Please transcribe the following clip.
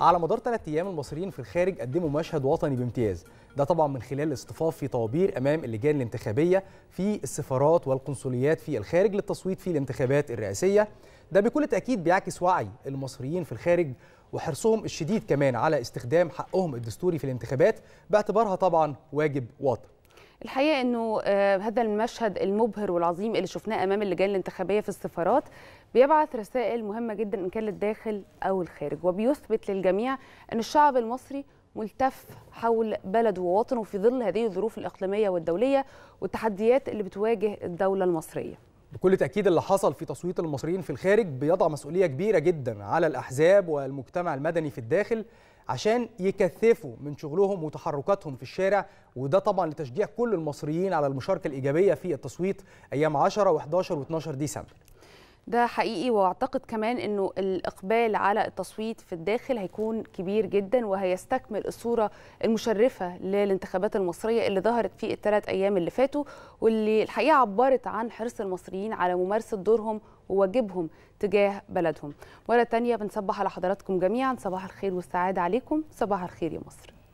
على مدار ثلاث ايام المصريين في الخارج قدموا مشهد وطني بامتياز ده طبعا من خلال الاصطفاف في طوابير امام اللجان الانتخابيه في السفارات والقنصليات في الخارج للتصويت في الانتخابات الرئاسيه ده بكل تاكيد بيعكس وعي المصريين في الخارج وحرصهم الشديد كمان على استخدام حقهم الدستوري في الانتخابات باعتبارها طبعا واجب وطني الحقيقه انه آه، هذا المشهد المبهر والعظيم اللي شفناه امام اللجان الانتخابيه في السفارات بيبعث رسائل مهمه جدا ان كان للداخل او الخارج وبيثبت للجميع ان الشعب المصري ملتف حول بلده ووطنه في ظل هذه الظروف الاقليميه والدوليه والتحديات اللي بتواجه الدوله المصريه بكل تأكيد اللي حصل في تصويت المصريين في الخارج بيضع مسؤولية كبيرة جدا على الأحزاب والمجتمع المدني في الداخل عشان يكثفوا من شغلهم وتحركاتهم في الشارع وده طبعا لتشجيع كل المصريين على المشاركه الايجابيه في التصويت ايام 10 و11 و12 ديسمبر ده حقيقي واعتقد كمان انه الاقبال على التصويت في الداخل هيكون كبير جدا وهيستكمل الصوره المشرفه للانتخابات المصريه اللي ظهرت في الثلاث ايام اللي فاتوا واللي الحقيقه عبرت عن حرص المصريين على ممارسه دورهم وواجبهم تجاه بلدهم. مره ثانيه بنصبح على حضراتكم جميعا صباح الخير والسعاده عليكم، صباح الخير يا مصر.